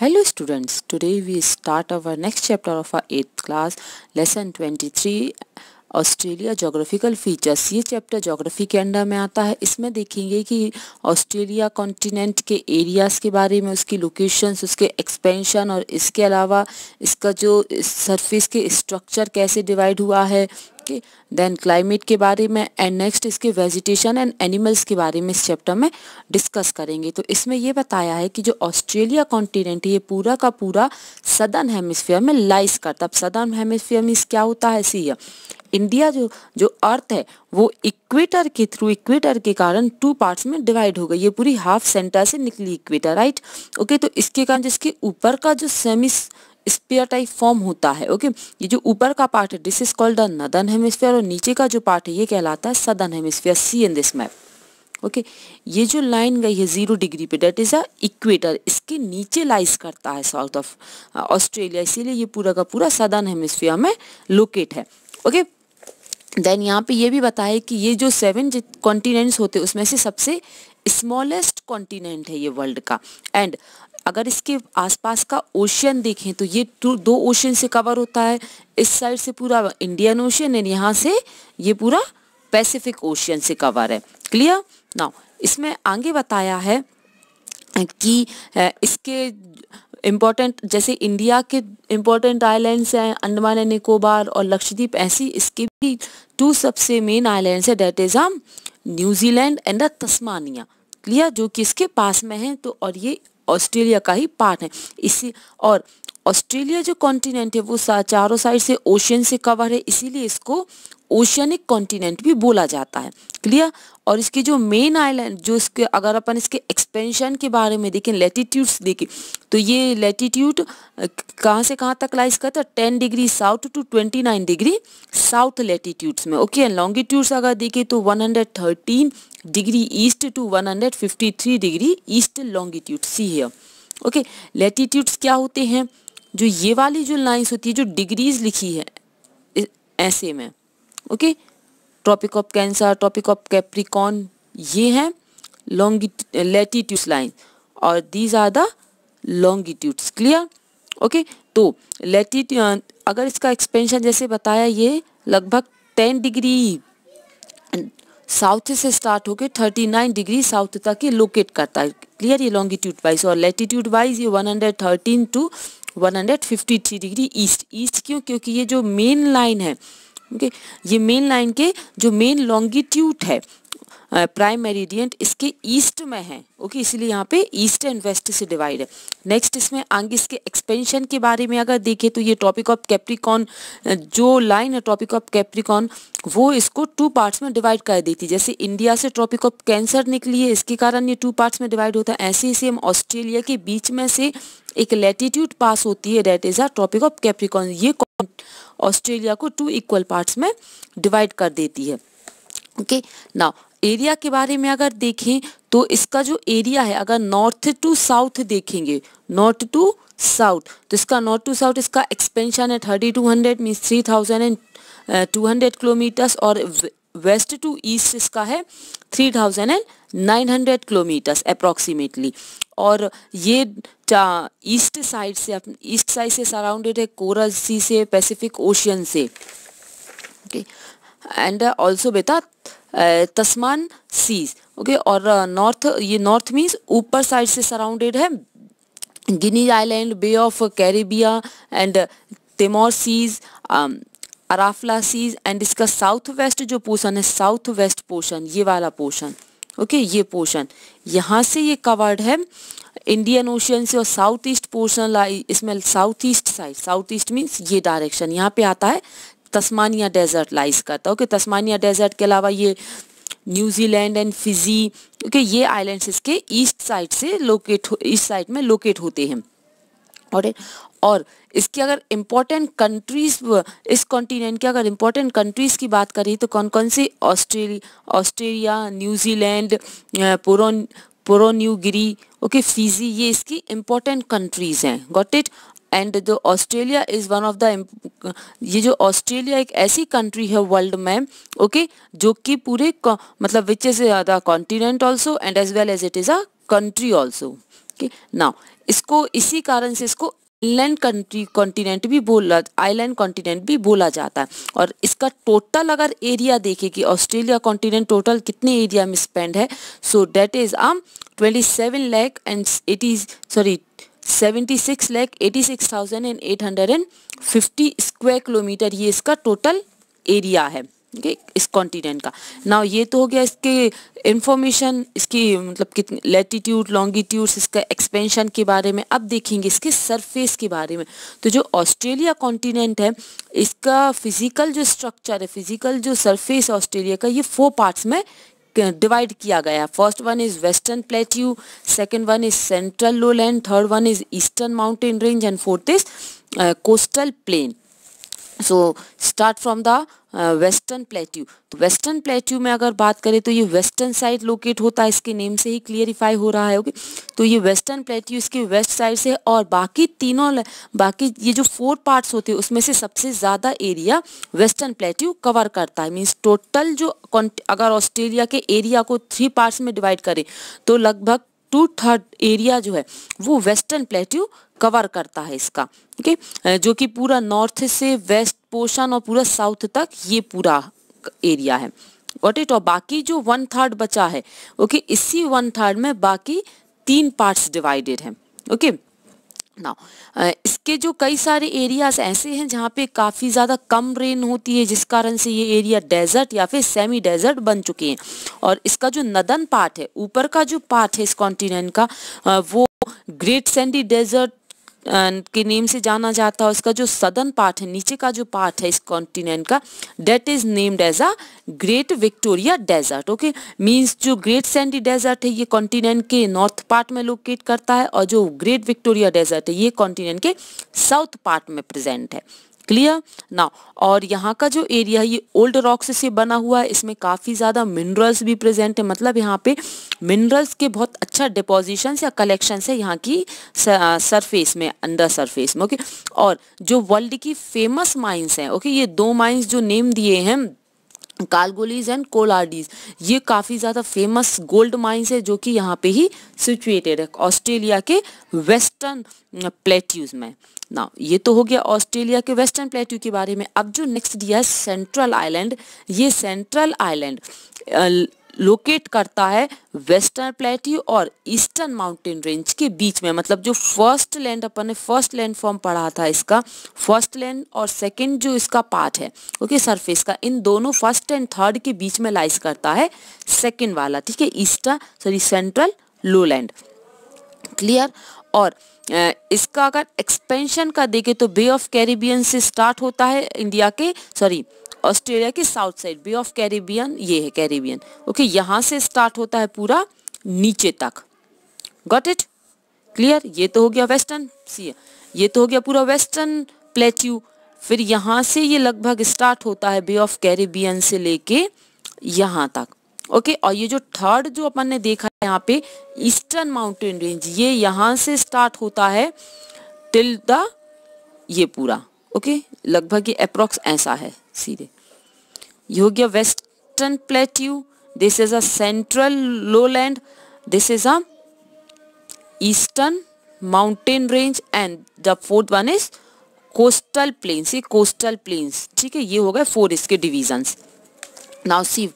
Hello students, today we start our next chapter of our 8th class, lesson 23 Australia geographical features ये chapter geography के under में आता है इसमें देखेंगे कि ऑस्ट्रेलिया कॉन्टिनेंट के एरियाज़ के बारे में उसकी लोकेशंस उसके एक्सपेंशन और इसके अलावा इसका जो सरफेस के स्ट्रक्चर कैसे डिवाइड हुआ है ओके देन क्लाइमेट के बारे में एंड नेक्स्ट इसके वेजिटेशन एंड एनिमल्स के बारे में इस चैप्टर में डिस्कस करेंगे तो इसमें यह बताया है कि जो ऑस्ट्रेलिया कॉन्टिनेंट ये पूरा का पूरा सदर्न हेमिसफेयर में लाइस करता अब सदर्न हेमिसफेयर मीन्स क्या होता है सी इंडिया जो जो अर्थ है वो इक्वेटर के थ्रू इक्वेटर के कारण टू पार्ट्स में डिवाइड हो गई ये पूरी हाफ सेंटर से निकली इक्वेटर राइट ओके तो इसके कारण जिसके ऊपर का जो सेमी स्पेयर टाइप फॉर्म होता है ओके ये जो ऊपर का पार्ट है this is called the northern hemisphere और नीचे का जो पार्ट है ये कहलाता है southern hemisphere see in this map okay ये जो लाइन गई है जीरो डिग्री पे डेट इज़ अ इक्वेटर इसके नीचे लाइज करता है साउथ ऑफ ऑस्ट्रेलिया इसीलिए ये पूरा का पूरा सदन हेमिस्फीयर में लोकेट है ओके देन यहाँ पे ये भी बताया कि ये जो सेवन कॉन्टिनेंट्स होते हैं उसमें से सबसे स्मॉलेस्ट कॉन्टिनेंट है ये वर्ल्ड का एंड अगर इसके आसपास का ओशियन देखें तो ये दो ओशन से कवर होता है इस साइड से पूरा इंडियन ओशियन एंड यहाँ से ये पूरा पैसिफिक ओशियन से कवर है क्लियर नाउ इसमें आगे बताया है कि इसके इम्पोर्टेंट जैसे इंडिया के इम्पोर्टेंट आइलैंड्स हैं अंडमान एंड निकोबार और लक्षद्वीप ऐसी इसके भी टू सबसे मेन आइलैंड्स है that is um New Zealand and the Tasmania clear जो कि इसके पास में है तो और ये ऑस्ट्रेलिया का ही पार्ट है इसी और ऑस्ट्रेलिया जो कॉन्टिनेंट है वो चारों साइड से ओशियन से कवर है इसीलिए इसको ओशियनिक कॉन्टिनेंट भी बोला जाता है क्लियर और इसके जो मेन आइलैंड जो इसके अगर अपन इसके एक्सपेंशन के बारे में देखें लेटीट्यूड्स देखें तो ये लेटीट्यूड कहाँ से कहाँ तक लाइज करता है ten degree south to twenty nine degree south latitudes में ओके एंड लॉन्गिट्यूड्स अगर देखें तो one hundred thirteen degree east to one hundred fifty three degree east longitude सी है ओके लेटीट्यूड्स क्या होते हैं जो ये वाली जो लाइन्स होती है जो डिग्रीज लिखी है ऐसे में okay Tropic of Cancer Tropic of Capricorn ये हैं लॉन्गिट लाइन और these are the longitudes clear okay तो लेटीट्यूड अगर इसका एक्सपेंशन जैसे बताया ये लगभग टेन डिग्री साउथ से स्टार्ट होकर थर्टी नाइन डिग्री साउथ तक ये लोकेट करता है क्लियर ये लॉन्गिट्यूड वाइज और लेटीट्यूड वाइज ये one hundred thirteen to 153 degree east east क्यों क्योंकि ये जो मेन लाइन है ओके okay? ये मेन लाइन के जो मेन लॉन्गिट्यूट है प्राइम मेरिडियंट इसके ईस्ट में है ओके इसलिए यहाँ पे ईस्ट एंड वेस्ट से डिवाइड है नेक्स्ट इसमें आंगिस के एक्सपेंशन के बारे में अगर देखें तो ये टॉपिक ऑफ कैप्रिकॉन जो लाइन है टॉपिक ऑफ कैप्रिकॉन वो इसको टू पार्ट्स में डिवाइड कर देती है जैसे इंडिया से टॉपिक ऑफ कैंसर निकली है इसके कारण ये टू पार्ट्स में डिवाइड होता है ऐसे ही सेम ऑस्ट्रेलिया के बीच में से एक लेटीट्यूड पास होती है that is a topic of Capricorn ये ऑस्ट्रेलिया को टू इक्वल पार्ट्स में डिवाइड कर देती है ओके नाउ एरिया के बारे में अगर देखें तो इसका जो एरिया है अगर नॉर्थ टू साउथ देखेंगे नॉर्थ टू साउथ तो इसका नॉर्थ टू साउथ इसका एक्सपेंशन है thirty two hundred means three thousand and two hundred kilometres और वेस्ट टू ईस्ट इसका है three thousand and nine hundred kilometres approximately और ये ईस्ट साइड से ईस्ट साइड से सराउंडेड है कोरल सी से पैसिफिक ओशियन से okay okay. And also uh, बेटा तस्मान सीज ओके और नॉर्थ uh, ये नॉर्थ मीन्स ऊपर साइड से सराउंडेड है Guinea island Bay of Caribia and Timor seas Arafura seas and इसका साउथ वेस्ट जो पोर्शन है साउथ वेस्ट पोर्शन ये वाला पोर्शन ओके okay, ये पोर्शन यहाँ से ये कवर्ड है इंडियन ओशियन से और साउथ ईस्ट पोर्शन इसमें south east side south east means ये डायरेक्शन यहाँ पे आता है तस्मानिया डेजर्ट लाइज करता है ओके तस्मानिया डेजर्ट के अलावा ये न्यूजीलैंड एंड फिजी ओके ये आइलैंड्स इसके ईस्ट साइड से लोकेट ईस्ट साइड में लोकेट होते हैं और और इसकी अगर इम्पोर्टेंट कंट्रीज इस कॉन्टिनेंट की अगर इम्पोर्टेंट कंट्रीज़ की बात करें तो कौन कौन सी ऑस्ट्रेलिया ऑस्ट्रेलिया न्यूजीलैंड पुरोन पुरोन्यूगिरी ओके फिजी ये इसकी इम्पोर्टेंट कंट्रीज़ हैं गॉट इट एंड जो Australia is one of the ये जो ऑस्ट्रेलिया एक ऐसी कंट्री है वर्ल्ड में ओके okay, जो कि पूरे मतलब which is the continent also and as well as it is a country also okay now इसको इसी कारण से इसको इनलैंड कंट्री कॉन्टिनेंट भी बोला आइलैंड कॉन्टिनेंट भी बोला जाता है और इसका टोटल अगर एरिया देखे कि ऑस्ट्रेलिया कॉन्टिनेंट टोटल कितने एरिया में स्पेंड है so that is um twenty seven lakh and it is sorry 76 lakh 86,850 square kilometre ये इसका टोटल एरिया है ओके इस कॉन्टिनेंट का ना ये तो हो गया इसके इंफॉर्मेशन इसकी मतलब कितनी लेटीट्यूड लॉन्गिट्यूड इसका एक्सपेंशन के बारे में अब देखेंगे इसके सरफेस के बारे में तो जो ऑस्ट्रेलिया कॉन्टिनेंट है इसका फिजिकल जो स्ट्रक्चर है फिजिकल जो सरफेस ऑस्ट्रेलिया का ये फोर पार्ट्स में डिवाइड किया गया first one is western plateau second one is central lowland third one is eastern mountain range and fourth is coastal plain so start from the western plateau तो western plateau में अगर बात करें तो ये वेस्टर्न साइड लोकेट होता है इसके नेम से ही क्लियरिफाई हो रहा है ओके तो ये वेस्टर्न प्लेट्यू इसके वेस्ट साइड से और बाकी तीनों बाकी ये जो फोर पार्ट्स होते हैं उसमें से सबसे ज़्यादा एरिया वेस्टर्न प्लेट्यू कवर करता है मीन्स टोटल जो अगर ऑस्ट्रेलिया के एरिया को थ्री पार्ट्स में डिवाइड करें तो लगभग टू थर्ड एरिया जो है वो वेस्टर्न प्लेट्यू कवर करता है इसका ओके जो कि पूरा नॉर्थ से वेस्ट पोर्शन और पूरा साउथ तक ये पूरा एरिया है वॉट इट और बाकी जो वन थर्ड बचा है ओके okay? इसी वन थर्ड में बाकी तीन पार्ट्स डिवाइडेड हैं ओके okay? इसके जो कई सारे एरियाज ऐसे हैं जहाँ पे काफ़ी ज़्यादा कम रेन होती है जिस कारण से ये एरिया डेजर्ट या फिर सेमी डेजर्ट बन चुके हैं और इसका जो नदन पार्ट है ऊपर का जो पार्ट है इस कॉन्टिनेंट का वो ग्रेट सैंडी डेजर्ट अं, के नेम से जाना जाता है उसका जो सदन पार्ट है नीचे का जो पार्ट है इस कॉन्टिनेंट का that is named as a Great Victoria Desert okay means जो ग्रेट सैंडी डेजर्ट है ये कॉन्टिनेंट के नॉर्थ पार्ट में लोकेट करता है और जो ग्रेट विक्टोरिया डेजर्ट है ये कॉन्टिनेंट के साउथ पार्ट में प्रेजेंट है क्लियर ना और यहाँ का जो एरिया है ये ओल्ड रॉक्स से बना हुआ है इसमें काफ़ी ज़्यादा मिनरल्स भी प्रेजेंट है मतलब यहाँ पे मिनरल्स के बहुत अच्छा डिपोजिशन या कलेक्शन है यहाँ की सरफेस uh, में अंडर सरफेस में ओके और जो वर्ल्ड की फेमस माइंस हैं ओके ये दो माइंस जो नेम दिए हैं कालगोलीज एंड कोलार्डीज ये काफ़ी ज़्यादा फेमस गोल्ड माइंस है जो कि यहाँ पे ही सिचुएटेड है ऑस्ट्रेलिया के वेस्टर्न प्लेट्यूज में ना ये तो हो गया ऑस्ट्रेलिया के वेस्टर्न प्लेट्यू के बारे में अब जो नेक्स्ट दिया है सेंट्रल आइलैंड ये सेंट्रल आइलैंड लोकेट करता है वेस्टर्न प्लेट्यू और ईस्टर्न माउंटेन रेंज के बीच में मतलब जो फर्स्ट लैंड अपन ने फर्स्ट लैंड फॉर्म पढ़ा था इसका फर्स्ट लैंड और सेकंड जो इसका पार्ट है ओके सरफेस का इन दोनों फर्स्ट एंड थर्ड के बीच में लाइस करता है सेकेंड वाला ठीक है eastern sorry central lowland clear और इसका अगर एक्सपेंशन का देखें तो बे ऑफ कैरिबियन से स्टार्ट होता है इंडिया के सॉरी ऑस्ट्रेलिया की south side bay of Caribbean ये है कैरेबियन ओके यहाँ से स्टार्ट होता है पूरा नीचे तक गॉट इट क्लियर ये तो हो गया वेस्टर्न सी ये तो हो गया पूरा वेस्टर्न प्लेट्यू फिर यहाँ से ये लगभग स्टार्ट होता है बे ऑफ कैरेबियन से लेके यहाँ तक ओके okay, और ये जो थर्ड जो अपन ने देखा है यहाँ पे ईस्टर्न माउंटेन रेंज ये यहाँ से स्टार्ट होता है टिल द ये पूरा ओके okay? लगभग ये अप्रोक्स ऐसा है सीधे हो गया western plateau this is a central lowland this is a eastern mountain range and the fourth one is coastal plains ये कोस्टल प्लेन्स ठीक है ये हो गए फोर इसके डिविजन्स नाउ सी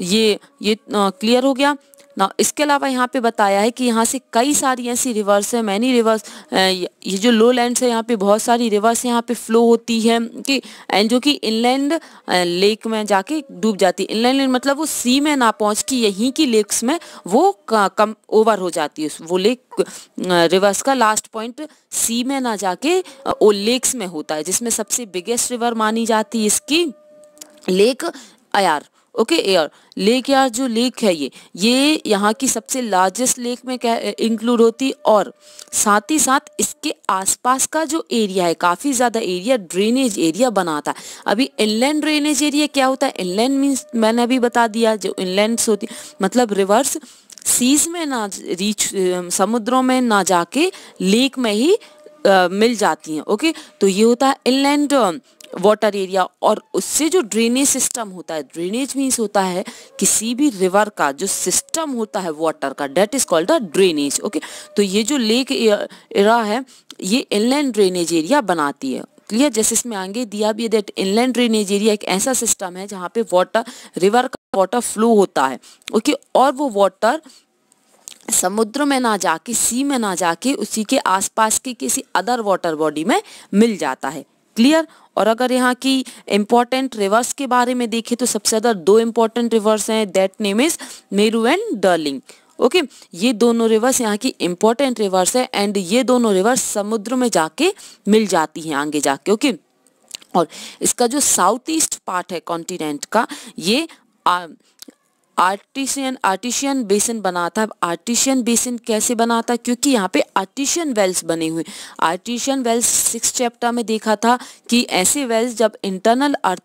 ये ये क्लियर हो गया ना इसके अलावा यहाँ पे बताया है कि यहाँ से कई सारी ऐसी रिवर्स है मैनी रिवर्स ये जो लो लैंड है यहाँ पे बहुत सारी रिवर्स यहाँ पे फ्लो होती है कि जो कि इनलैंड लेक में जाके डूब जाती है इनलैंड मतलब वो सी में ना पहुँच के यहीं की लेक्स में वो कम ओवर हो जाती है वो लेक रिवर्स का लास्ट पॉइंट सी में ना जाके वो लेक्स में होता है जिसमें सबसे बिगेस्ट रिवर मानी जाती है इसकी lake Eyre okay Eyre lake यार जो लेक है ये ये यहाँ की सबसे लार्जेस्ट लेक में क्या इंक्लूड eh, होती और साथ ही साथ इसके आसपास का जो एरिया है काफ़ी ज़्यादा एरिया ड्रेनेज एरिया बनाता है अभी इनलैंड ड्रेनेज एरिया क्या होता है इनलैंड मीन मैंने अभी बता दिया जो इनलैंड्स होती मतलब रिवर्स सीज में ना रीच eh, समुद्रों में ना जाके लेक में ही आ, eh, मिल जाती हैं ओके तो ये होता है इनलैंड वाटर एरिया और उससे जो ड्रेनेज सिस्टम होता है ड्रेनेज मीन्स होता है किसी भी रिवर का जो सिस्टम होता है वाटर का that is called a drainage okay तो ये जो लेक एरा है ये इनलैंड ड्रेनेज एरिया बनाती है क्लियर जैसे इसमें आगे दिया भी दैट इनलैंड ड्रेनेज एरिया एक ऐसा सिस्टम है जहाँ पे वाटर रिवर का वाटर फ्लो होता है ओके और वो वाटर समुद्र में ना जाके सी में ना जाके उसी के आसपास के किसी अदर वाटर बॉडी में मिल जाता है क्लियर और अगर यहाँ की इम्पॉर्टेंट रिवर्स के बारे में देखें तो सबसे ज़्यादा दो इम्पॉर्टेंट रिवर्स हैं that name is Murray and Darling okay ये दोनों रिवर्स यहाँ की इम्पोर्टेंट रिवर्स है एंड ये दोनों रिवर्स समुद्र में जाके मिल जाती हैं आगे जाके ओके और इसका जो साउथ ईस्ट पार्ट है कॉन्टिनेंट का ये आ, आर्टिशियन आर्टिशियन बेसिन बनाता है आर्टिशियन बेसिन कैसे बनाता है क्योंकि यहाँ पे आर्टिशियन वेल्स बने हुए आर्टिशियन वेल्स सिक्स चैप्टर में देखा था कि ऐसे वेल्स जब इंटरनल अर्थ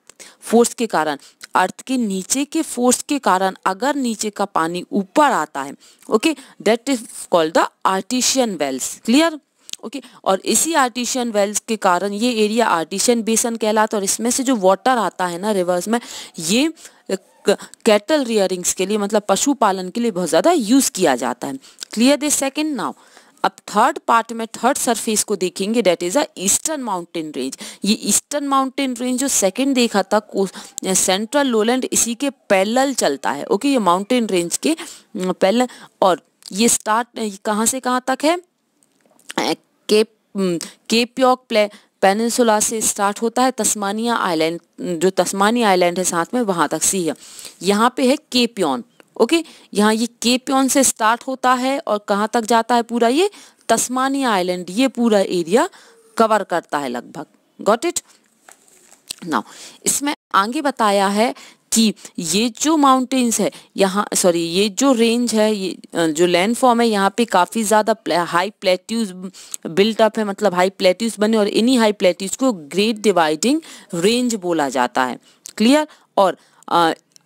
फोर्स के कारण अर्थ के नीचे के फोर्स के कारण अगर नीचे का पानी ऊपर आता है okay that is called the artesian wells clear okay okay, और इसी आर्टिशियन वेल्स के कारण ये एरिया आर्टिशियन बेसन कहलाता है और इसमें से जो वाटर आता है ना रिवर्स में ये कैटल रियरिंग्स के लिए मतलब पशुपालन के लिए बहुत ज़्यादा यूज़ किया जाता है क्लियर दिस सेकेंड नाउ अब थर्ड पार्ट में थर्ड सरफेस को देखेंगे that is a eastern mountain range ये ईस्टर्न माउंटेन रेंज जो सेकंड देखा था सेंट्रल लोलैंड इसी के पैरेलल चलता है ओके ये माउंटेन रेंज के पैरेलल और ये स्टार्ट कहाँ से कहाँ तक है केप केपयॉक प्ले पेनसुला से स्टार्ट होता है तस्मानिया आइलैंड जो तस्मानिया आइलैंड है साथ में वहाँ तक सी है यहाँ पे है केपियन ओके यहाँ ये केपियन से स्टार्ट होता है और कहाँ तक जाता है पूरा ये तस्मानिया आइलैंड ये पूरा एरिया कवर करता है लगभग गॉट इट नाउ इसमें आगे बताया है कि ये जो माउंटेन्स है यहाँ सॉरी ये जो रेंज है ये जो लैंड फॉर्म है यहाँ पे काफ़ी ज़्यादा हाई प्लेट्यूज बिल्ट अप है मतलब हाई प्लेट्यूज बने और इन्हीं हाई प्लेट्यूज को ग्रेट डिवाइडिंग रेंज बोला जाता है क्लियर और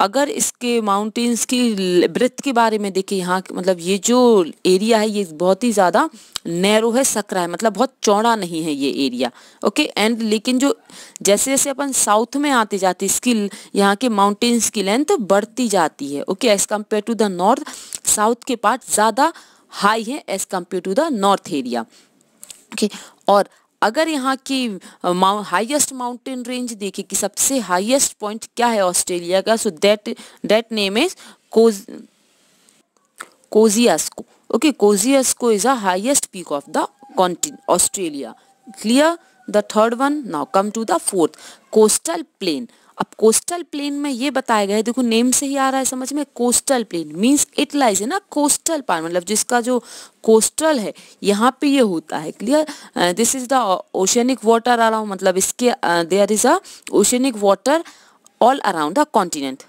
अगर इसके माउंटेन्स की ब्रथ के बारे में देखिए यहाँ मतलब ये जो एरिया है ये बहुत ही ज़्यादा नैरो है सकरा है मतलब बहुत चौड़ा नहीं है ये एरिया ओके एंड लेकिन जो जैसे जैसे अपन साउथ में आते जाते इसकी यहाँ के माउंटेन्स की लेंथ बढ़ती जाती है okay as compare to the north south के पार्ट ज़्यादा हाई है as compare to the north area okay और अगर यहाँ की हाईएस्ट माउंटेन रेंज देखें कि सबसे हाईएस्ट पॉइंट क्या है ऑस्ट्रेलिया का so that that name is कोज Kosciuszko okay Kosciuszko is a highest peak of the कॉन्टिन Australia clear the third one now come to the fourth coastal plain अब coastal plain में ये बताया गया है देखो नेम से ही आ रहा है समझ में coastal plain means it lies है ना कोस्टल पार्ट मतलब जिसका जो कोस्टल है यहाँ पे ये होता है clear this is the oceanic water आ रहा मतलब इसके there is a oceanic water all around the continent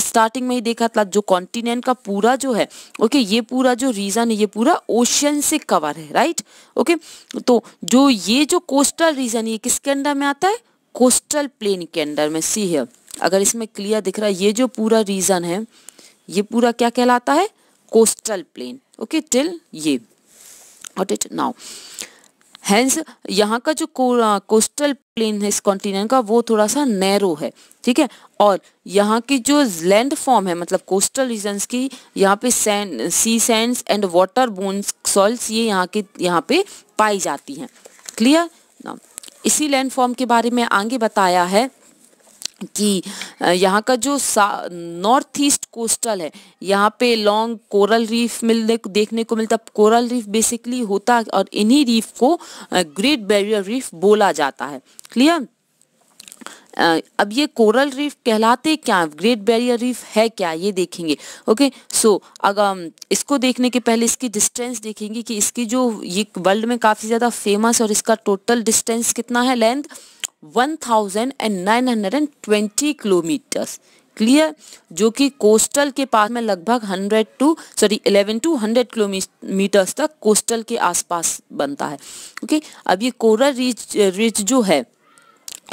starting में ही देखा था जो कॉन्टिनेंट का पूरा जो है ओके ये पूरा जो रीजन है ये पूरा ओशियन से कवर है राइट ओके तो जो ये जो कोस्टल रीजन ये किसके अंडर में आता है कोस्टल प्लेन के अंडर में सी है अगर इसमें क्लियर दिख रहा है ये जो पूरा रीजन है ये पूरा क्या कहलाता है कोस्टल प्लेन ओके टिल ये वॉट इट नाउ हैंस यहाँ का जो कोस्टल प्लेन है इस कॉन्टिनेंट का वो थोड़ा सा नैरो है ठीक है और यहाँ की जो लैंड फॉर्म है मतलब कोस्टल रीजन्स की यहाँ पे sand sea sands and water बोन्स सॉल्स ये यहाँ के यहाँ पे पाई जाती हैं क्लियर ना इसी लैंड फॉर्म के बारे में आगे बताया है कि यहाँ का जो नॉर्थ ईस्ट कोस्टल है यहाँ पे लॉन्ग कोरल रीफ मिलने देखने को मिलता है कोरल रीफ बेसिकली होता है और इन्हीं रीफ को ग्रेट बैरियर रीफ बोला जाता है क्लियर अब ये कोरल रीफ कहलाते क्या ग्रेट बैरियर रीफ है क्या ये देखेंगे ओके सो अगर इसको देखने के पहले इसकी डिस्टेंस देखेंगे कि इसकी जो ये वर्ल्ड में काफ़ी ज़्यादा फेमस और इसका टोटल डिस्टेंस कितना है लेंथ 1920 किलोमीटर्स क्लियर जो कि कोस्टल के पास में लगभग 100 टू सॉरी 11 टू 100 किलोमीटर्स तक कोस्टल के आसपास बनता है ओके अब ये कोरल रिज रिच जो है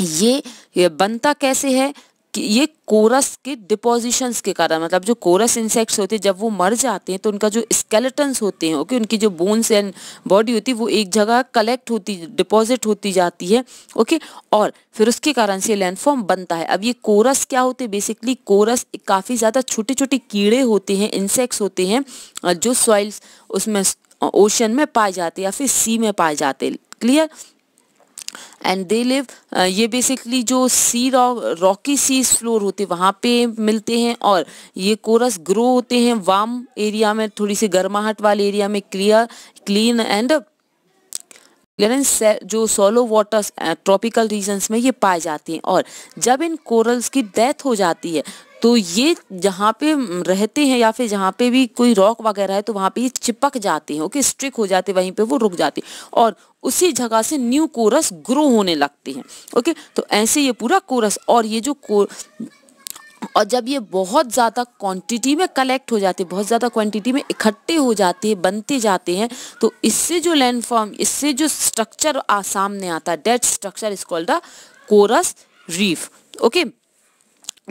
ये, ये बनता कैसे है ये कोरस के डिपोजिशंस के कारण मतलब जो कोरस इंसेक्ट्स होते हैं जब वो मर जाते हैं तो उनका जो स्केलेटन्स होते हैं ओके उनकी जो बोन्स एंड बॉडी होती है वो एक जगह कलेक्ट होती डिपॉजिट होती जाती है ओके और फिर उसके कारण से लैंडफॉर्म बनता है अब ये कोरस क्या होते हैं बेसिकली कोरस काफ़ी ज़्यादा छोटे छोटे कीड़े होते हैं इंसेक्ट्स होते हैं जो सॉइल्स उसमें ओशन में पाए जाते हैं या फिर सी में पाए जाते हैं क्लियर एंड दे लिव ये बेसिकली जो सी रॉकी सीज फ्लोर होते वहाँ पे मिलते हैं और ये कोरस ग्रो होते हैं वार्म एरिया में थोड़ी सी गर्माहट वाले एरिया में क्लियर क्लीन एंड जो सोलो वाटर्स ट्रॉपिकल रीजन्स में ये पाए जाते हैं और जब इन कोरल्स की डेथ हो जाती है तो ये जहाँ पे रहते हैं या फिर जहाँ पे भी कोई रॉक वगैरह है तो वहाँ पे ये चिपक जाते हैं ओके स्ट्रिक हो जाते वहीं पे वो रुक जाते हैं और उसी जगह से न्यू कोरस ग्रो होने लगते हैं ओके तो ऐसे ये पूरा कोरस और ये जो को और जब ये बहुत ज़्यादा क्वांटिटी में कलेक्ट हो जाते हैं बहुत ज़्यादा क्वांटिटी में इकट्ठे हो जाते हैं बनते जाते हैं तो इससे जो लैंडफॉर्म इससे जो स्ट्रक्चर आ, सामने आता है that structure is called the coral reef okay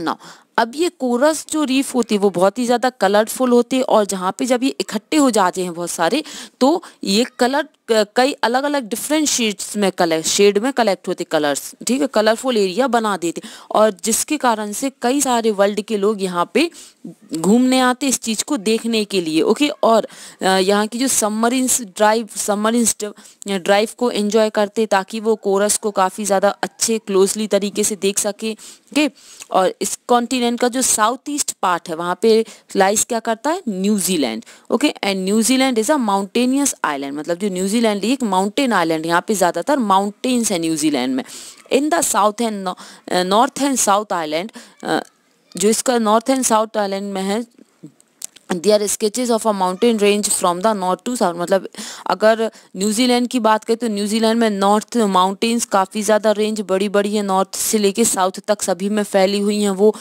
ना अब ये कोरस जो रीफ होती है वो बहुत ही ज़्यादा कलरफुल होते है और जहाँ पे जब ये इकट्ठे हो जाते हैं बहुत सारे तो ये कलर कई अलग अलग डिफरेंट शेड्स में कलर शेड में कलेक्ट होते कलर्स ठीक है कलरफुल एरिया बना देते और जिसके कारण से कई सारे वर्ल्ड के लोग यहाँ पे घूमने आते इस चीज़ को देखने के लिए ओके और यहाँ की जो सबमरीन्स ड्राइव सबमरीन्स ड्राइव को एंजॉय करते ताकि वो कोरस को काफ़ी ज़्यादा अच्छे क्लोजली तरीके से देख सके ओके और इस कॉन्टिनेंट का जो साउथ ईस्ट पार्ट है वहाँ पे लाइस क्या करता है New Zealand okay and New Zealand is a mountainous island मतलब जो न्यूजीलैंड एक माउंटेन आइलैंड यहाँ पे ज़्यादातर माउंटेन्स है न्यूजीलैंड में in the south and north and south island जो इसका नॉर्थ एंड साउथ आइलैंड में है they are sketches of a mountain range from the north to south मतलब अगर न्यूजीलैंड की बात करें तो न्यूजीलैंड में नॉर्थ माउंटेन्स काफ़ी ज़्यादा रेंज बड़ी बड़ी है नॉर्थ से लेके साउथ तक सभी में फैली हुई हैं वो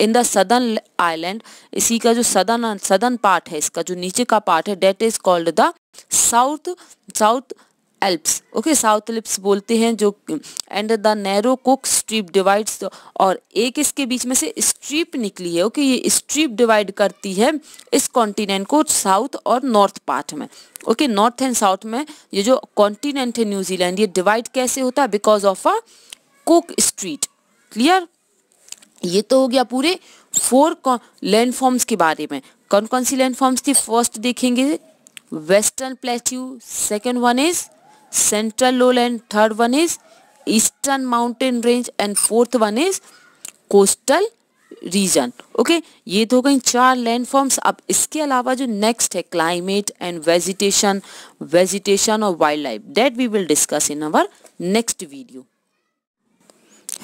इन द सदर्न आइलैंड इसी का जो सदर्न सदर्न पार्ट है इसका जो नीचे का पार्ट है that is called the south south Alps okay south Alps बोलते हैं जो and the narrow Cook strait divides और एक इसके बीच में से स्ट्रीप निकली है ओके ये स्ट्रीप डिवाइड करती है इस कॉन्टिनेंट को साउथ और नॉर्थ पार्ट में ओके नॉर्थ एंड साउथ में ये जो कॉन्टिनेंट है न्यूजीलैंड ये डिवाइड कैसे होता है because of a Cook strait clear ये तो हो गया पूरे फोर लैंड फॉर्म्स के बारे में कौन कौन सी लैंड फॉर्म्स थी फर्स्ट देखेंगे western plateau second one is central lowland third one is eastern mountain range and fourth one is coastal region okay ये तो गई चार landforms अब इसके अलावा जो next है climate and vegetation vegetation और wildlife that we will discuss in our next video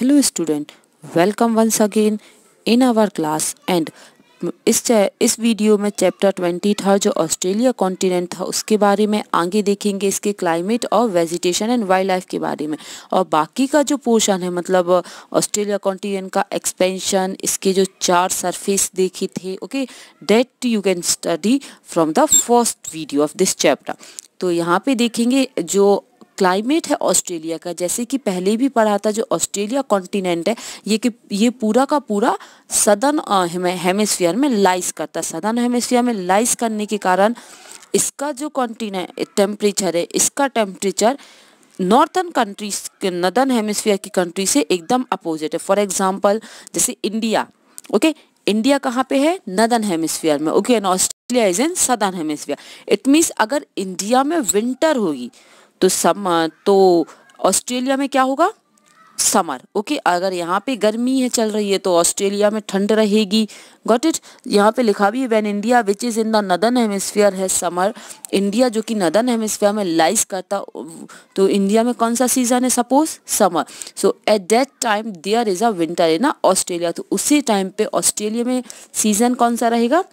hello student welcome once again in our class and इस इस वीडियो में चैप्टर ट्वेंटी था जो ऑस्ट्रेलिया कॉन्टिनेंट था उसके बारे में आगे देखेंगे इसके क्लाइमेट और वेजिटेशन एंड वाइल्ड लाइफ के बारे में और बाकी का जो पोर्शन है मतलब ऑस्ट्रेलिया कॉन्टिनेंट का एक्सपेंशन इसके जो चार सरफेस देखे थे okay that you can study from the first video of this chapter तो यहाँ पे देखेंगे जो क्लाइमेट है ऑस्ट्रेलिया का जैसे कि पहले भी पढ़ा था जो ऑस्ट्रेलिया कॉन्टिनेंट है ये कि ये पूरा का पूरा सदन हेमस्फियर में लाइस करता है सदन हेमस्फियर में लाइस करने के कारण इसका जो कॉन्टिनेंट टेम्परेचर है इसका टेम्परेचर नॉर्थन कंट्रीज के नदर्न हेमस्फियर की कंट्री से एकदम अपोजिट है फॉर एग्जाम्पल जैसे इंडिया ओके इंडिया कहाँ पे है नदन हेमस्फियर में okay and Australia is in southern hemisphere it means अगर इंडिया में विंटर होगी तो सम तो ऑस्ट्रेलिया में क्या होगा समर ओके अगर यहाँ पे गर्मी है चल रही है तो ऑस्ट्रेलिया में ठंड रहेगी गॉट इट यहाँ पे लिखा भी है when India which is in the northern hemisphere है समर इंडिया जो कि नदन हेमिसफेयर में लाइज करता तो इंडिया में कौन सा सीज़न है suppose summer so at that time there is a winter है ना ऑस्ट्रेलिया तो उसी टाइम पे ऑस्ट्रेलिया में सीज़न कौन सा रहेगा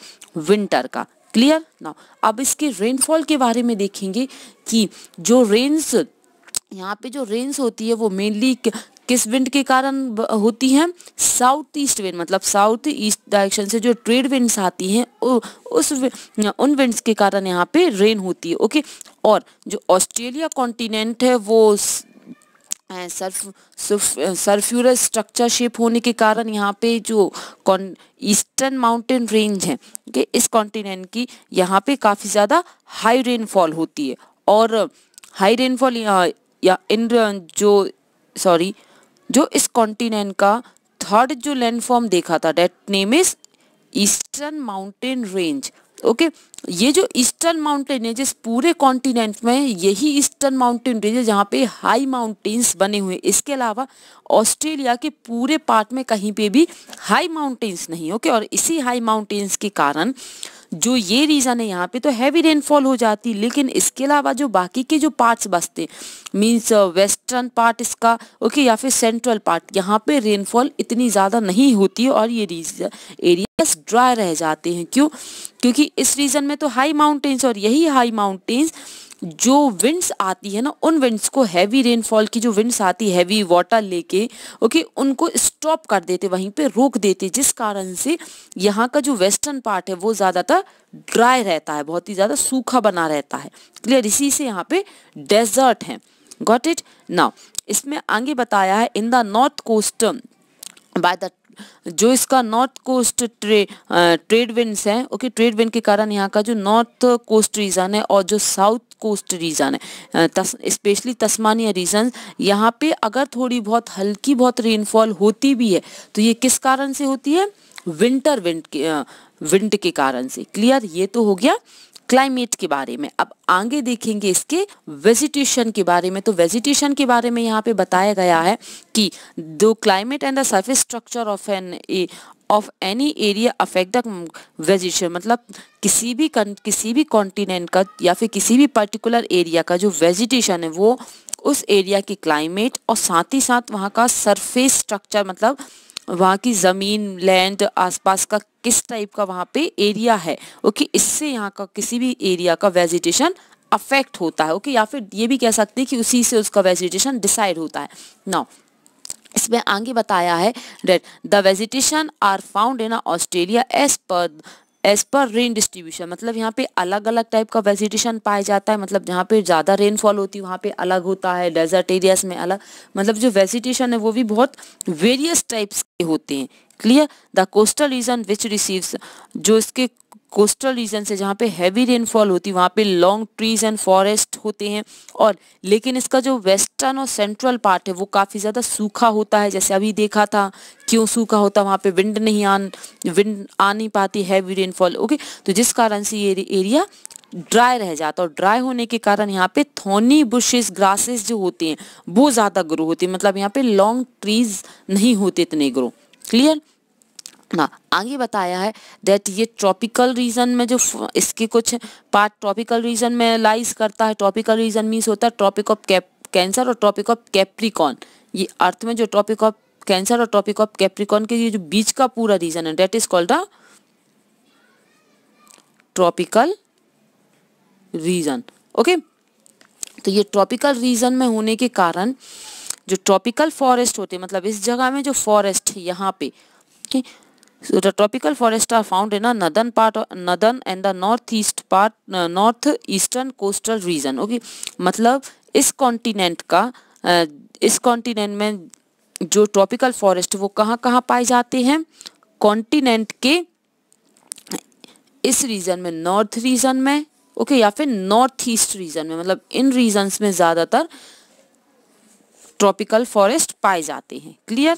विंटर का क्लियर ना अब इसके रेनफॉल के बारे में देखेंगे कि जो रेन्स यहाँ पे जो रेन्स होती है वो मेनली किस विंड के कारण होती हैं साउथ ईस्ट विंड मतलब साउथ ईस्ट डायरेक्शन से जो ट्रेड विंड्स आती हैं उस उन विंड्स के कारण यहाँ पे रेन होती है ओके और जो ऑस्ट्रेलिया कॉन्टिनेंट है वो सर्फ्यूरस स्ट्रक्चर शेप होने के कारण यहाँ पे जो ईस्टर्न माउंटेन रेंज है कि इस कॉन्टिनेंट की यहाँ पे काफ़ी ज़्यादा हाई रेनफॉल होती है और हाई रेनफॉल यहाँ या इन जो सॉरी जो इस कॉन्टिनेंट का थर्ड जो लैंडफॉर्म देखा था that name is eastern mountain range okay ये जो ईस्टर्न माउंटेन जिस पूरे कॉन्टिनेंट में यही ईस्टर्न माउंटेन है जहाँ पे हाई माउंटेन्स बने हुए इसके अलावा ऑस्ट्रेलिया के पूरे पार्ट में कहीं पे भी हाई माउंटेन्स नहीं ओके और इसी हाई माउंटेन्स के कारण जो ये रीज़न है यहाँ पे तो हैवी रेनफॉल हो जाती है लेकिन इसके अलावा जो बाकी के जो पार्ट्स बसते मीन्स वेस्टर्न पार्ट इसका ओके या फिर सेंट्रल पार्ट यहाँ पे रेनफॉल इतनी ज़्यादा नहीं होती और ये रीजन एरियाज ड्राई रह जाते हैं क्यों क्योंकि इस रीज़न में में तो हाई माउंटेन्स और यही हाई माउंटेन्स जो विंड्स आती है ना उन विंड्स को हैवी रेनफॉल की जो विंड्स आती है हैवी वाटर लेके ओके उनको स्टॉप कर देते वहीं पे रोक देते जिस कारण से यहाँ का जो वेस्टर्न पार्ट है वो ज़्यादातर ड्राई रहता है बहुत ही ज़्यादा सूखा बना रहता है क्लियर इसी से यहाँ पे डेजर्ट है गॉट इट नाउ इसमें आगे बताया है in the north coast by the जो इसका north coast trade, trade winds हैं ओके ट्रेड विंड के कारण यहाँ का जो नॉर्थ कोस्ट रीजन है और जो साउथ कोस्ट रीजन है स्पेशली तस्मानिया रीजन यहाँ पे अगर थोड़ी बहुत हल्की बहुत रेनफॉल होती भी है तो ये किस कारण से होती है विंटर विंड के विंड के कारण से क्लियर ये तो हो गया क्लाइमेट के बारे में अब आगे देखेंगे इसके वेजिटेशन के बारे में तो वेजिटेशन के बारे में यहाँ पे बताया गया है कि दो climate and the surface structure of an of any area affect the vegetation मतलब किसी भी किसी भी कॉन्टिनेंट का या फिर किसी भी पर्टिकुलर एरिया का जो वेजिटेशन है वो उस एरिया की क्लाइमेट और साथ ही साथ वहाँ का सरफेस स्ट्रक्चर मतलब वहाँ की ज़मीन लैंड आसपास का किस टाइप का वहाँ पे एरिया है ओके इससे यहाँ का किसी भी एरिया का वेजिटेशन अफेक्ट होता है ओके या फिर ये भी कह सकते हैं कि उसी से उसका वेजिटेशन डिसाइड होता है ना इसमें आगे बताया है that the vegetation are found in Australia as per as per rain distribution मतलब यहाँ पे अलग अलग टाइप का वेजिटेशन पाया जाता है मतलब जहाँ पे ज़्यादा रेनफॉल होती है वहाँ पे अलग होता है डेजर्ट एरियाज में अलग मतलब जो वेजिटेशन है वो भी बहुत वेरियस टाइप्स के होते हैं clear the coastal region which receives जो इसके कोस्टल रीजन से जहाँ पे हैवी रेनफॉल होती है वहाँ पे लॉन्ग ट्रीज एंड फॉरेस्ट होते हैं और लेकिन इसका जो वेस्टर्न और सेंट्रल पार्ट है वो काफ़ी ज़्यादा सूखा होता है जैसे अभी देखा था क्यों सूखा होता वहाँ पे विंड नहीं आ विंड आ नहीं पाती हैवी रेनफॉल ओके तो जिस कारण से ये एरिया ड्राई रह जाता है और ड्राई होने के कारण यहाँ पे थोनी बुशेस ग्रासेस जो होती हैं वो ज़्यादा ग्रो होती है मतलब यहाँ पे लॉन्ग ट्रीज नहीं होते इतने ग्रो क्लियर ना आगे बताया है दैट ये ट्रॉपिकल रीजन में जो इसके कुछ पार्ट ट्रॉपिकल रीजन में लाइज करता है ट्रॉपिकल रीजन मीन्स होता है ट्रॉपिक ऑफ कैप कैंसर और ट्रॉपिक ऑफ कैप्रिकॉन ये अर्थ में जो ट्रॉपिक ऑफ कैंसर और ट्रॉपिक ऑफ कैप्रिकॉन के ये जो बीच का पूरा रीजन है that is called a tropical region okay तो ये ट्रॉपिकल रीजन में होने के कारण जो ट्रॉपिकल फॉरेस्ट होते मतलब इस जगह में जो फॉरेस्ट है यहाँ पे okay, So the tropical forest are found in a northern part, of, northern and the northeast part, uh, north eastern coastal region. Okay, matlab is continent ka uh, is continent mein jo tropical forest wo kahan kahan paaye jaate hain continent ke इस region में north region में okay okay, या फिर north east region में मतलब इन regions में ज़्यादातर tropical forest पाए जाते हैं क्लियर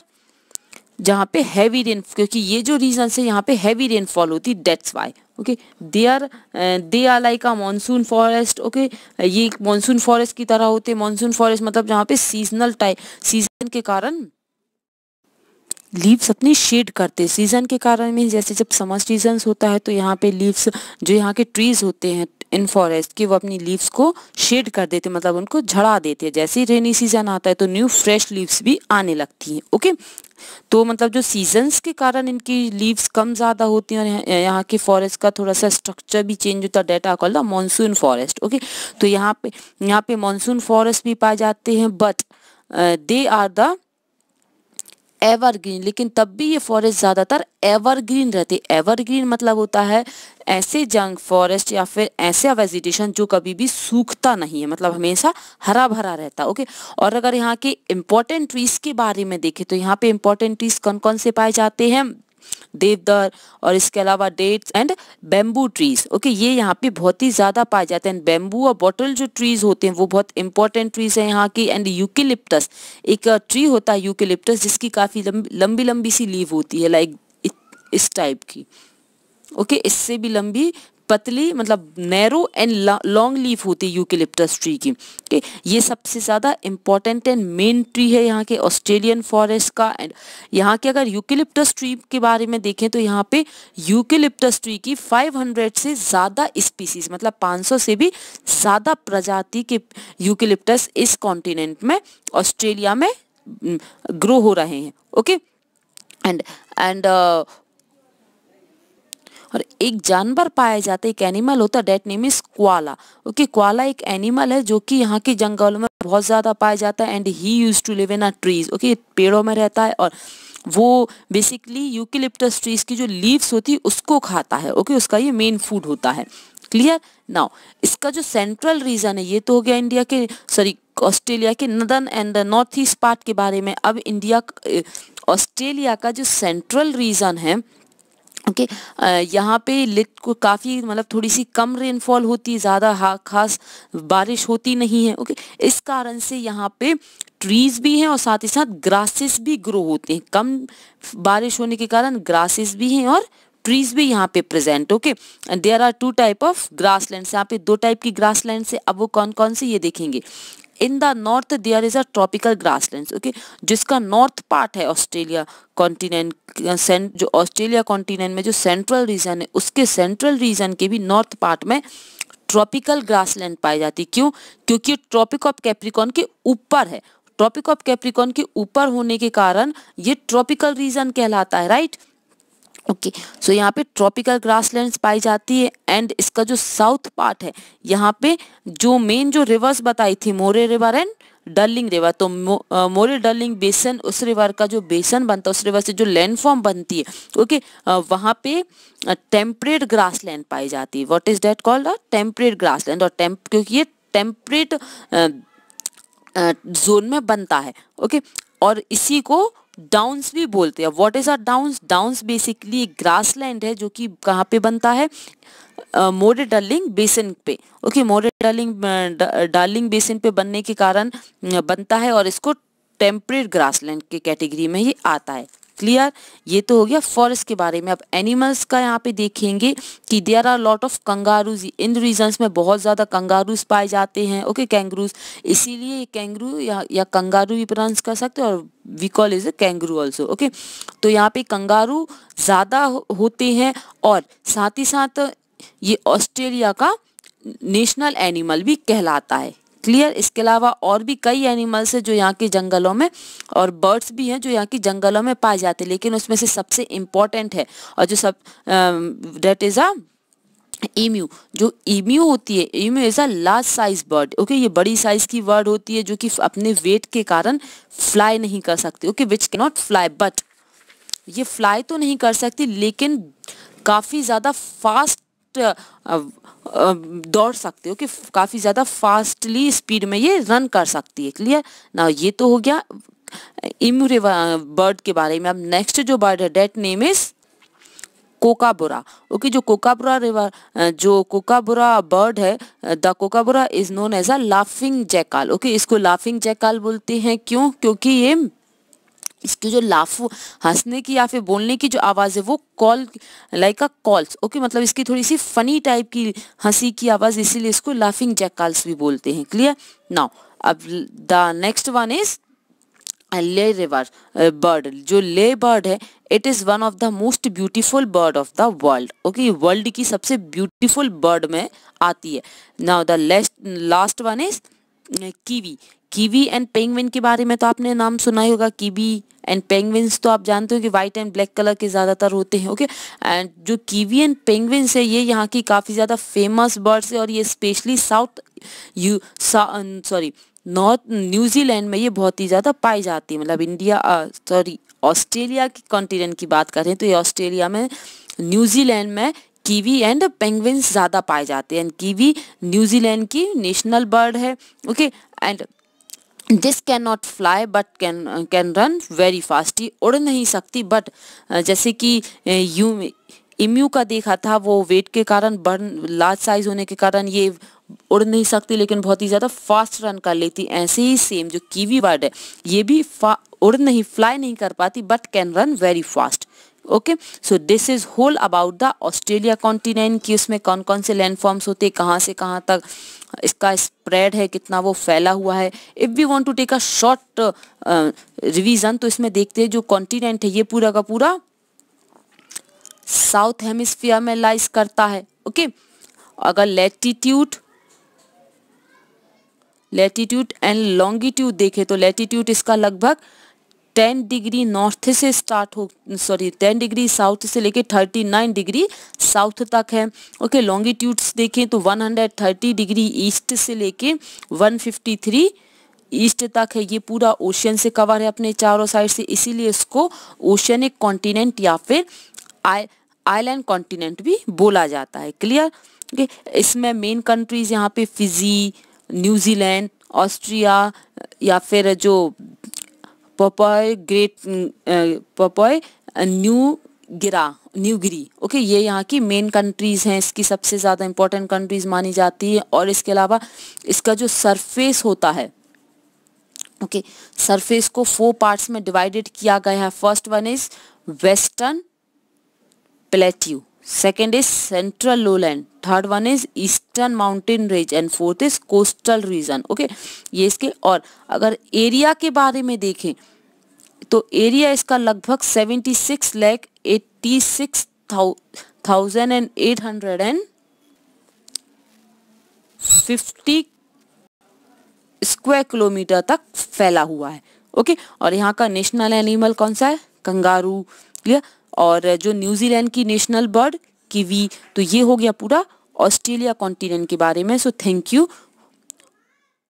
जहाँ पे हैवी रेन क्योंकि ये जो रीजन है यहाँ पे हैवी रेनफॉल होती that's why okay they are they are like a monsoon forest okay ये मानसून फॉरेस्ट की तरह होते मानसून फॉरेस्ट मतलब जहाँ पे सीजनल टाइप सीजन के कारण लीव्स अपनी शेड करते हैं सीज़न के कारण में जैसे जब समर सीजन होता है तो यहाँ पे लीव्स जो यहाँ के ट्रीज होते हैं इन फॉरेस्ट के वो अपनी लीव्स को शेड कर देते मतलब उनको झड़ा देते हैं जैसे ही रेनी सीजन आता है तो न्यू फ्रेश लीव्स भी आने लगती हैं ओके तो मतलब जो सीजन्स के कारण इनकी लीव्स कम ज़्यादा होती हैं और यहाँ के फॉरेस्ट का थोड़ा सा स्ट्रक्चर भी चेंज होता है that are call the monsoon forest okay तो यहाँ पे यहाँ पे मानसून फॉरेस्ट भी पाए जाते हैं but they are the evergreen लेकिन तब भी ये फॉरेस्ट ज़्यादातर एवरग्रीन रहते एवरग्रीन मतलब होता है ऐसे जंग फॉरेस्ट या फिर ऐसा वेजिटेशन जो कभी भी सूखता नहीं है मतलब हमेशा हरा भरा रहता ओके और अगर यहाँ के इम्पोर्टेंट ट्रीज़ के बारे में देखें तो यहाँ पे इम्पोर्टेंट ट्रीज़ कौन कौन से पाए जाते हैं देवदार और इसके अलावा that's and bamboo trees okay ये यहाँ पे बहुत ही ज़्यादा पाए जाते हैं बेम्बू और बॉटल जो ट्रीज होते हैं वो बहुत इंपॉर्टेंट ट्रीज है यहाँ की एंड यूकिलिप्टस एक ट्री uh, होता है यूकिलिप्टस जिसकी काफ़ी लंबी लंबी सी लीव होती है लाइक इस टाइप की ओके okay, इससे भी लंबी पतली मतलब नैरो एंड लॉन्ग लीफ होती है यूकेलिप्टस ट्री की ओके ये सबसे ज़्यादा इंपॉर्टेंट एंड मेन ट्री है यहाँ के ऑस्ट्रेलियन फॉरेस्ट का एंड यहाँ के अगर यूकेलिप्टस ट्री के बारे में देखें तो यहाँ पे यूकेलिप्टस ट्री की 500 से ज़्यादा स्पीसीज मतलब 500 से भी ज़्यादा प्रजाति के यूकेलिप्टस इस कॉन्टिनेंट में ऑस्ट्रेलिया में ग्रो mm, हो रहे हैं ओके एंड एंड और एक जानवर पाया जाता है एक एनिमल होता है that name is koala okay koala एक एनिमल है जो कि यहाँ के जंगलों में बहुत ज़्यादा पाया जाता है and he use to live in a trees okay पेड़ों में रहता है और वो बेसिकली यूकिलिप्टस ट्रीज की जो लीव्स होती है उसको खाता है ओके उसका ये मेन फूड होता है क्लियर नाउ इसका जो सेंट्रल रीजन है ये तो हो गया इंडिया के सॉरी ऑस्ट्रेलिया के northern and north east part के बारे में अब इंडिया ऑस्ट्रेलिया का जो सेंट्रल रीजन है ओके okay, यहाँ पे लिट को काफ़ी मतलब थोड़ी सी कम रेनफॉल होती है ज़्यादा खास बारिश होती नहीं है ओके okay, इस कारण से यहाँ पे ट्रीज भी हैं और साथ ही साथ ग्रासेस भी ग्रो होते हैं कम बारिश होने के कारण ग्रासेस भी हैं और ट्रीज भी यहाँ पे present okay there are two type of grass land यहाँ पे दो टाइप की ग्रास लैंड है अब वो कौन कौन से ये देखेंगे in the north there is a tropical grassland okay जिसका नॉर्थ पार्ट है ऑस्ट्रेलिया कॉन्टिनेंट जो ऑस्ट्रेलिया कॉन्टिनेंट में जो सेंट्रल रीजन है उसके सेंट्रल रीजन के भी नॉर्थ पार्ट में ट्रॉपिकल ग्रासलैंड पाई जाती क्यों क्योंकि ट्रॉपिक ऑफ कैप्रिकॉन के ऊपर है ट्रॉपिक ऑफ कैप्रिकॉन के ऊपर होने के कारण ये ट्रॉपिकल रीजन कहलाता है राइट ओके सो यहाँ पे ट्रॉपिकल ग्रासलैंड्स पाई जाती है एंड इसका जो साउथ पार्ट है यहाँ पे जो मेन जो रिवर्स बताई थी Murray river and Darling river तो मो, आ, मोरे डर्लिंग बेसन उस रिवर का जो बेसन बनता है उस रिवर से जो लैंडफॉर्म बनती है ओके वहाँ पे टेम्परेट ग्रासलैंड पाई जाती है what is that called a temperate grassland और टेम्प क्योंकि ये टेम्परेट जोन में बनता है ओके और इसी को डाउंस भी बोलते हैं what is are downs downs basically grass land है जो कि कहाँ पे बनता है मोरे डार्लिंग बेसिन पे okay Murray Darling Darling basin पे बनने के कारण बनता है और इसको टेम्परेट ग्रासलैंड के कैटेगरी में ही आता है क्लियर ये तो हो गया फॉरेस्ट के बारे में अब एनिमल्स का यहाँ पे देखेंगे कि there are lot of kangaroos in region में बहुत ज़्यादा कंगारूज पाए जाते हैं ओके कैंगरूज इसीलिए कैंगरू या, या कंगारू भी प्रोनाउंस कर सकते हो और we call is a kangaroo also okay तो यहाँ पे कंगारू ज़्यादा हो, होते हैं और साथ ही साथ ये ऑस्ट्रेलिया का नेशनल एनिमल भी कहलाता है क्लियर इसके अलावा और भी कई एनिमल्स हैं जो यहाँ के जंगलों में और बर्ड्स भी हैं जो यहाँ के जंगलों में पाए जाते हैं लेकिन उसमें से सबसे इम्पॉर्टेंट है और जो सब डेट इज़ अ ईम्यू जो ईम्यू होती है emu is a large size bird okay ये बड़ी साइज की बर्ड होती है जो कि अपने वेट के कारण फ्लाई नहीं कर सकती okay which can not fly but ये फ्लाई तो नहीं कर सकती लेकिन काफ़ी ज़्यादा फास्ट दौड़ सकते हो कि काफ़ी ज़्यादा फास्टली स्पीड में ये रन कर सकती है क्लियर ना ये तो हो गया इम्यूरे बर्ड के बारे में अब नेक्स्ट जो बर्ड है that name is kookaburra okay जो कोकाबुरा रिवर जो कोकाबुरा बर्ड है the kookaburra is known as a laughing jackal okay इसको लाफिंग जैकाल बोलते हैं क्यों क्योंकि ये इसकी जो लाफू हंसने की या फिर बोलने की जो आवाज़ है वो call like a calls okay मतलब इसकी थोड़ी सी फनी टाइप की हंसी की आवाज़ इसीलिए इसको लाफिंग जैकाल्स भी बोलते हैं क्लियर नाउ अब the next one is lyre river bird जो ले बर्ड है it is one of the most beautiful bird of the world okay world की सबसे ब्यूटीफुल बर्ड में आती है now the last last one is kiwi kiwi and penguin के बारे में तो आपने नाम सुना ही होगा कीवी एंड पेंगविन्स तो आप जानते हो कि वाइट एंड ब्लैक कलर के ज़्यादातर होते हैं ओके एंड जो कीवी एंड पेंगविन्स है ये यहाँ की काफ़ी ज़्यादा फेमस बर्ड्स है और ये specially south you sorry north New Zealand में ये बहुत ही ज़्यादा पाई जाती है मतलब इंडिया सॉरी ऑस्ट्रेलिया की कॉन्टिनेंट की बात करें तो ये ऑस्ट्रेलिया में न्यूजीलैंड में कीवी एंड पेंगविन ज़्यादा पाए जाते हैं कीवी न्यूजीलैंड की नेशनल बर्ड है okay and this can not fly but can can run very fast ही उड़ नहीं सकती बट जैसे कि यू इम्यू का देखा था वो वेट के कारण बर्न लार्ज साइज होने के कारण ये उड़ नहीं सकती लेकिन बहुत ही ज़्यादा फास्ट रन कर लेती ऐसे ही सेम जो कीवी बर्ड है ये भी उड़ नहीं फ्लाई नहीं कर पाती but can run very fast okay so this is whole about the Australia continent कि उसमें कौन कौन से लैंडफॉर्म्स होते कहाँ से कहाँ तक इसका स्प्रेड है कितना वो फैला हुआ है if we want to take a short revision तो इसमें देखते हैं जो कॉन्टिनेंट है ये पूरा का पूरा साउथ हेमिस्फीयर में लाइज करता है ओके okay? अगर लेटीट्यूड लेटीट्यूड एंड लॉन्गिट्यूड देखे तो लेटीट्यूड इसका लगभग 10 डिग्री नॉर्थ से स्टार्ट हो सॉरी 10 डिग्री साउथ से लेके 39 डिग्री साउथ तक है ओके लॉन्गिट्यूड्स देखें तो 130 डिग्री ईस्ट से लेके 153 ईस्ट तक है ये पूरा ओशियन से कवर है अपने चारों साइड से इसीलिए इसको ओशियनिक कॉन्टिनेंट या फिर आईलैंड कॉन्टिनेंट भी बोला जाता है क्लियर ओके इसमें मेन कंट्रीज यहाँ पे फिजी न्यूजीलैंड ऑस्ट्रिया या फिर जो पोपॉय ग्रेट पपॉय न्यू गिरा न्यूगिरी ओके ये यहाँ की मेन कंट्रीज़ हैं इसकी सबसे ज़्यादा इंपॉर्टेंट कंट्रीज़ मानी जाती है और इसके अलावा इसका जो सरफेस होता है ओके सरफेस को फोर पार्ट्स में डिवाइडेड किया गया है first one is western plateau second is central lowland third one is eastern mountain range and fourth is coastal region okay ये इसके और अगर एरिया के बारे में देखें तो एरिया इसका लगभग seventy six lakh eighty six thousand and eight hundred and fifty square kilometre तक फैला हुआ है ओके और यहाँ का नेशनल एनिमल कौन सा है कंगारू क्लियर और जो न्यूजीलैंड की नेशनल बर्ड कीवी तो ये हो गया पूरा ऑस्ट्रेलिया कॉन्टिनेंट के बारे में सो थैंक यू